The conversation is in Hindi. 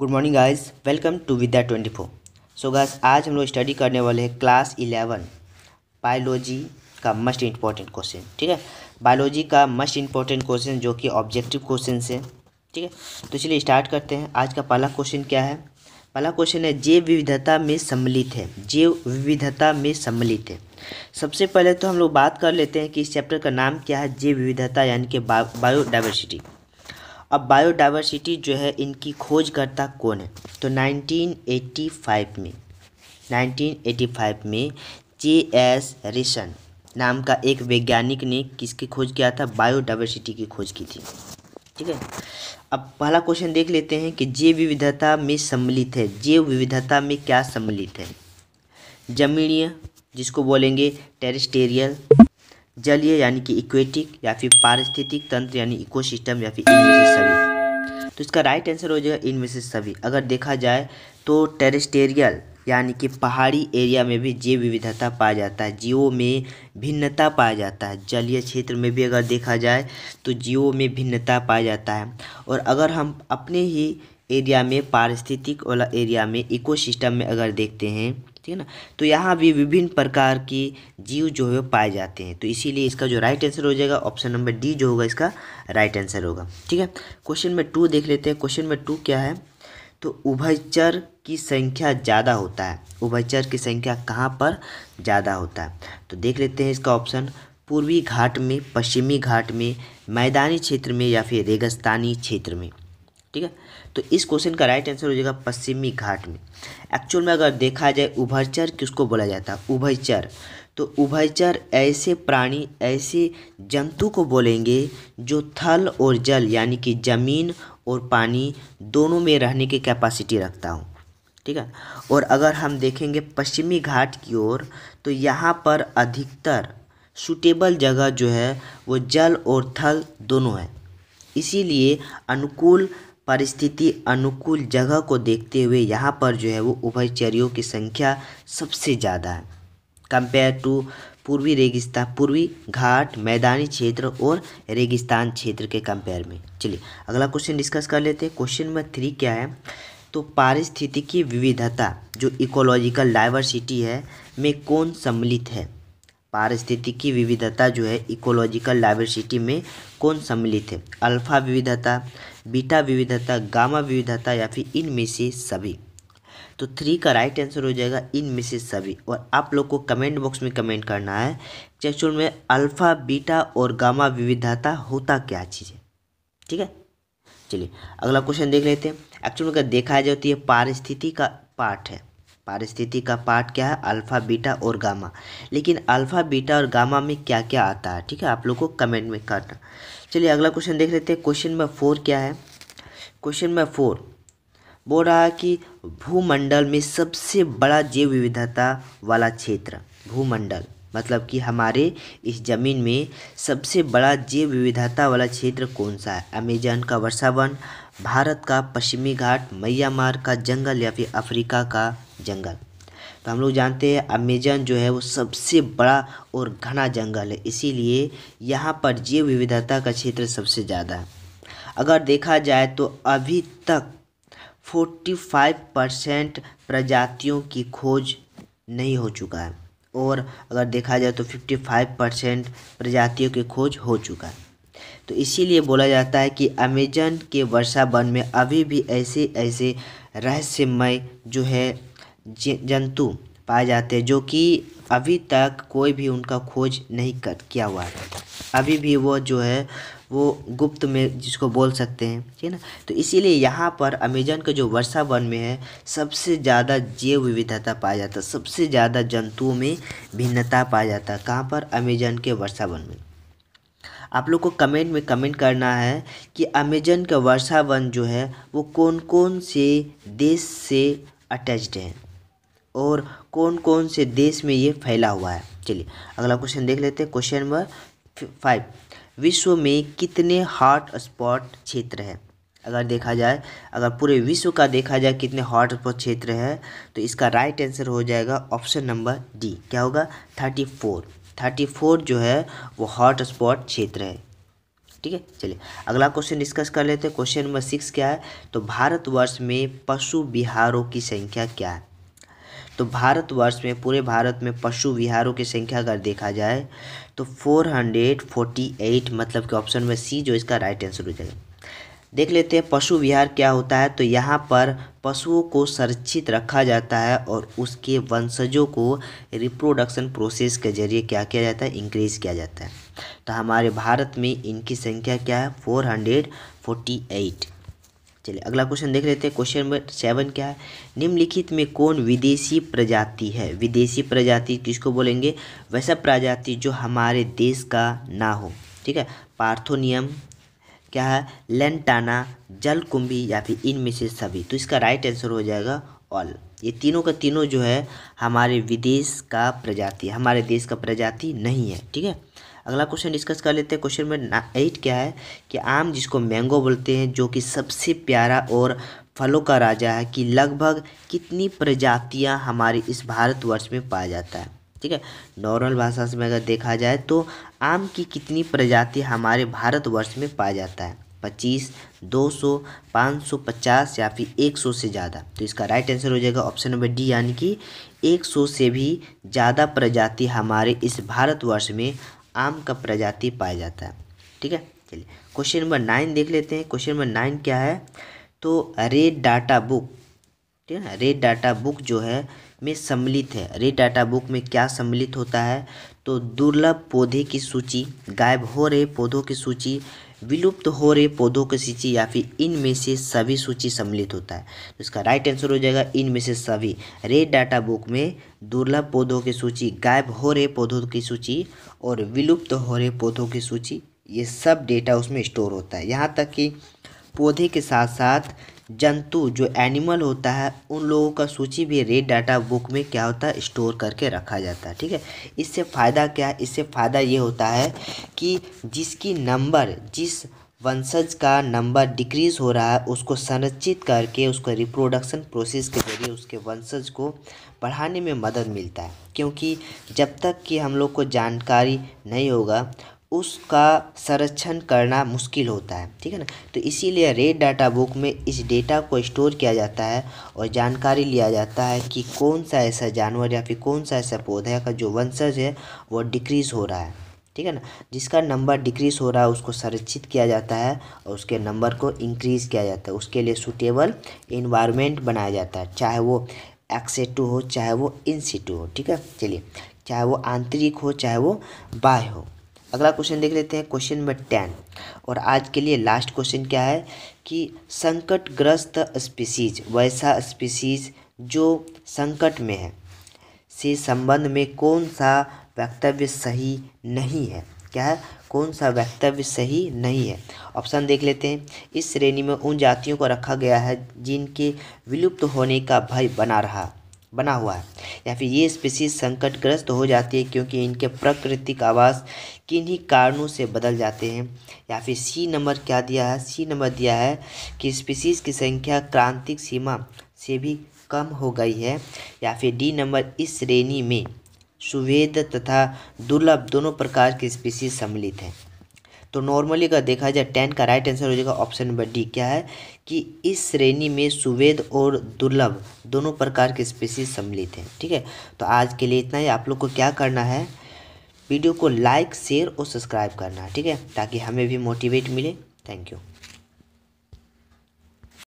good morning guys welcome to Vidya twenty four so guys आज हम लोग स्टडी करने वाले हैं क्लास इलेवन बायोलॉजी का मस्ट इम्पॉर्टेंट क्वेश्चन ठीक है बायोलॉजी का मस्ट इम्पॉर्टेंट क्वेश्चन जो कि ऑब्जेक्टिव क्वेश्चन है ठीक है तो चलिए स्टार्ट करते हैं आज का पहला क्वेश्चन क्या है पहला क्वेश्चन है जैव विविधता में सम्मिलित है जैव विविधता में सम्मिलित है सबसे पहले तो हम लोग बात कर लेते हैं कि इस चैप्टर का नाम क्या है जैव विविधता यानी कि बायोडाइवर्सिटी अब बायोडाइवर्सिटी जो है इनकी खोजकर्ता कौन है तो 1985 में 1985 में जे एस रिशन नाम का एक वैज्ञानिक ने किसकी खोज किया था बायोडाइवर्सिटी की खोज की थी ठीक है अब पहला क्वेश्चन देख लेते हैं कि जैव विविधता में सम्मिलित है जैव विविधता में क्या सम्मिलित है जमीनीय जिसको बोलेंगे टेरिस्टेरियल जलीय यानी कि इक्वेटिक या फिर पारिस्थितिक तंत्र यानी इकोसिस्टम या फिर इनमें सभी तो इसका राइट आंसर हो जाएगा इनमें से सभी अगर देखा जाए तो टेरिस्टेरियल यानी कि पहाड़ी एरिया में भी जीव विविधता पाया जाता है जीवों में भिन्नता पाया जाता है जलीय क्षेत्र में भी अगर देखा जाए तो जीवों में भिन्नता पाया जाता है और अगर हम अपने ही एरिया में पारिस्थितिक वाला एरिया में इकोसिस्टम में अगर देखते हैं ठीक है ना तो यहाँ भी विभिन्न प्रकार के जीव जो है पाए जाते हैं तो इसीलिए इसका जो राइट आंसर हो जाएगा ऑप्शन नंबर डी जो होगा इसका राइट आंसर होगा ठीक है क्वेश्चन नंबर टू देख लेते हैं क्वेश्चन नंबर टू क्या है तो उभयचर की संख्या ज़्यादा होता है उभयचर की संख्या कहाँ पर ज़्यादा होता है तो देख लेते हैं इसका ऑप्शन पूर्वी घाट में पश्चिमी घाट में मैदानी क्षेत्र में या फिर रेगिस्तानी क्षेत्र में ठीक है तो इस क्वेश्चन का राइट आंसर हो जाएगा पश्चिमी घाट में एक्चुअल में अगर देखा जाए उभयचर किसको बोला जाता है उभयचर तो उभयचर ऐसे प्राणी ऐसे जंतु को बोलेंगे जो थल और जल यानी कि ज़मीन और पानी दोनों में रहने की कैपेसिटी रखता हूँ ठीक है और अगर हम देखेंगे पश्चिमी घाट की ओर तो यहाँ पर अधिकतर सुटेबल जगह जो है वो जल और थल दोनों है इसीलिए अनुकूल परिस्थिति अनुकूल जगह को देखते हुए यहाँ पर जो है वो उभयचर्यों की संख्या सबसे ज़्यादा है कंपेयर टू पूर्वी रेगिस्तान पूर्वी घाट मैदानी क्षेत्र और रेगिस्तान क्षेत्र के कंपेयर में चलिए अगला क्वेश्चन डिस्कस कर लेते हैं क्वेश्चन नंबर थ्री क्या है तो पारिस्थितिकी विविधता जो इकोलॉजिकल डाइवर्सिटी है में कौन सम्मिलित है पारिस्थितिकी विविधता जो है इकोलॉजिकल डाइवर्सिटी में कौन सम्मिलित है अल्फा विविधता बीटा विविधता गामा विविधता या फिर इनमें से सभी तो थ्री का राइट आंसर हो जाएगा इनमें से सभी और आप लोग को कमेंट बॉक्स में कमेंट करना है कि एक्चुअल में अल्फ़ा बीटा और गामा विविधता होता क्या चीज़ है ठीक है चलिए अगला क्वेश्चन देख लेते हैं एक्चुअल में अगर देखा जाए तो पारिस्थिति का पार्ट है पारिस्थिति का पार्ट क्या है अल्फ़ा बीटा और गामा लेकिन अल्फ़ा बीटा और गामा में क्या क्या आता है ठीक है आप लोग को कमेंट में करना चलिए अगला क्वेश्चन देख लेते हैं क्वेश्चन नंबर फोर क्या है क्वेश्चन नंबर फोर बोल रहा है कि भूमंडल में सबसे बड़ा जैव विविधता वाला क्षेत्र भूमंडल मतलब कि हमारे इस ज़मीन में सबसे बड़ा जैव विविधता वाला क्षेत्र कौन सा है अमेजन का वर्षा वन भारत का पश्चिमी घाट म्यांमार का जंगल या फिर अफ्रीका का जंगल तो हम लोग जानते हैं अमेजन जो है वो सबसे बड़ा और घना जंगल है इसीलिए यहाँ पर जैव विविधता का क्षेत्र सबसे ज़्यादा है अगर देखा जाए तो अभी तक 45 परसेंट प्रजातियों की खोज नहीं हो चुका है और अगर देखा जाए तो 55 परसेंट प्रजातियों की खोज हो चुका है तो इसीलिए बोला जाता है कि अमेजन के वर्षा वन में अभी भी ऐसे ऐसे रहस्यमय जो है जंतु पाए जाते हैं जो कि अभी तक कोई भी उनका खोज नहीं कर किया हुआ है अभी भी वो जो है वो गुप्त में जिसको बोल सकते हैं ठीक है ना तो इसीलिए यहाँ पर अमेजन का जो वर्षा वन में है सबसे ज़्यादा जैव विविधता पाया जाता है सबसे ज़्यादा जंतुओं में भिन्नता पाया जाता है कहाँ पर अमेजन के वर्षा वन में आप लोग को कमेंट में कमेंट करना है कि अमेजन का वर्षा वन जो है वो कौन कौन से देश से अटैच्ड है और कौन कौन से देश में ये फैला हुआ है चलिए अगला क्वेश्चन देख लेते हैं क्वेश्चन नंबर फाइव विश्व में कितने हॉट स्पॉट क्षेत्र हैं अगर देखा जाए अगर पूरे विश्व का देखा जाए कितने हॉट स्पॉट क्षेत्र हैं तो इसका राइट आंसर हो जाएगा ऑप्शन नंबर डी क्या होगा थर्टी फोर थर्टी फोर जो है वो हॉट स्पॉट क्षेत्र है ठीक है चलिए अगला क्वेश्चन डिस्कस कर लेते हैं क्वेश्चन नंबर सिक्स क्या है तो भारतवर्ष में पशु बिहारों की संख्या क्या है तो भारतवर्ष में पूरे भारत में पशु विहारों की संख्या अगर देखा जाए तो 448 मतलब कि ऑप्शन में सी जो इसका राइट आंसर हो जाएगा देख लेते हैं पशु विहार क्या होता है तो यहाँ पर पशुओं को संरक्षित रखा जाता है और उसके वंशजों को रिप्रोडक्शन प्रोसेस के जरिए क्या किया जाता है इंक्रीज किया जाता है तो हमारे भारत में इनकी संख्या क्या है फोर हंड्रेड फोर्टी एट चलिए अगला क्वेश्चन देख लेते हैं क्वेश्चन नंबर सेवन क्या है निम्नलिखित में कौन विदेशी प्रजाति है विदेशी प्रजाति किसको बोलेंगे वैसा प्रजाति जो हमारे देश का ना हो ठीक है पार्थोनियम क्या है लेंटाना जलकुंभी या फिर इनमें से सभी तो इसका राइट आंसर हो जाएगा ऑल ये तीनों का तीनों जो है हमारे विदेश का प्रजाति हमारे देश का प्रजाति नहीं है ठीक है अगला क्वेश्चन डिस्कस कर लेते हैं क्वेश्चन नंबर एट क्या है कि आम जिसको मैंगो बोलते हैं जो कि सबसे प्यारा और फलों का राजा है कि लगभग कितनी प्रजातियां हमारे इस भारतवर्ष में पाया जाता है ठीक है नॉर्मल भाषा से में अगर देखा जाए तो आम की कितनी प्रजाति हमारे भारतवर्ष में पाया जाता है पच्चीस दो सौ पाँच सौ पचास या फिर एक सौ से ज़्यादा तो इसका राइट आंसर हो जाएगा ऑप्शन नंबर डी यानी कि एक सौ से भी ज़्यादा प्रजाति हमारे इस भारतवर्ष में आम का प्रजाति पाया जाता है ठीक है चलिए क्वेश्चन नंबर नाइन देख लेते हैं क्वेश्चन नंबर नाइन क्या है तो रेड डाटा बुक ठीक है रेड डाटा बुक जो है में सम्मिलित है रेड डाटा बुक में क्या सम्मिलित होता है तो दुर्लभ पौधे की सूची गायब हो रहे पौधों की सूची विलुप्त हो रहे पौधों की सूची या फिर इनमें से सभी सूची सम्मिलित होता है तो इसका राइट आंसर हो जाएगा इनमें से सभी रेड डाटा बुक में दुर्लभ पौधों की सूची गायब हो रहे पौधों की सूची और विलुप्त हो रहे पौधों की सूची ये सब डेटा उसमें स्टोर होता है यहाँ तक कि पौधे के साथ साथ जंतु जो एनिमल होता है उन लोगों का सूची भी रेड डाटा बुक में क्या होता है स्टोर करके रखा जाता है ठीक है इससे फ़ायदा क्या है इससे फ़ायदा ये होता है कि जिसकी नंबर जिस वंशज का नंबर डिक्रीज़ हो रहा है उसको संरक्षित करके उसको रिप्रोडक्शन प्रोसेस के जरिए उसके वंशज को बढ़ाने में मदद मिलता है क्योंकि जब तक कि हम लोग को जानकारी नहीं होगा उसका संरक्षण करना मुश्किल होता है ठीक है ना तो इसीलिए रेड डाटा बुक में इस डेटा को स्टोर किया जाता है और जानकारी लिया जाता है कि कौन सा ऐसा जानवर या फिर कौन सा ऐसा पौधा का जो वंशज है वो डिक्रीज़ हो रहा है ठीक है ना जिसका नंबर डिक्रीज़ हो रहा है उसको संरक्षित किया जाता है और उसके नंबर को इंक्रीज़ किया जाता है उसके लिए सूटेबल इन्वायरमेंट बनाया जाता है चाहे वो एक्सेटू हो चाहे वो इन हो ठीक है चलिए चाहे वो आंतरिक हो चाहे वो बाह्य हो अगला क्वेश्चन देख लेते हैं क्वेश्चन नंबर टेन और आज के लिए लास्ट क्वेश्चन क्या है कि संकटग्रस्त स्पीसीज वैसा स्पीसीज जो संकट में है से संबंध में कौन सा वक्तव्य सही नहीं है क्या है कौन सा वक्तव्य सही नहीं है ऑप्शन देख लेते हैं इस श्रेणी में उन जातियों को रखा गया है जिनके विलुप्त होने का भय बना रहा बना हुआ है या फिर ये स्पीसीज संकटग्रस्त हो जाती है क्योंकि इनके प्राकृतिक आवास किन्हीं कारणों से बदल जाते हैं या फिर सी नंबर क्या दिया है सी नंबर दिया है कि स्पीसीज की संख्या क्रांतिक सीमा से भी कम हो गई है या फिर डी नंबर इस श्रेणी में सुवेद तथा दुर्लभ दोनों प्रकार की स्पीसीज सम्मिलित हैं तो नॉर्मली अगर देखा जाए टेन का राइट आंसर हो जाएगा ऑप्शन नंबर डी क्या है कि इस श्रेणी में सुवेद और दुर्लभ दोनों प्रकार के स्पेसीज सम्मिलित हैं ठीक है तो आज के लिए इतना ही आप लोग को क्या करना है वीडियो को लाइक शेयर और सब्सक्राइब करना ठीक है ताकि हमें भी मोटिवेट मिले थैंक यू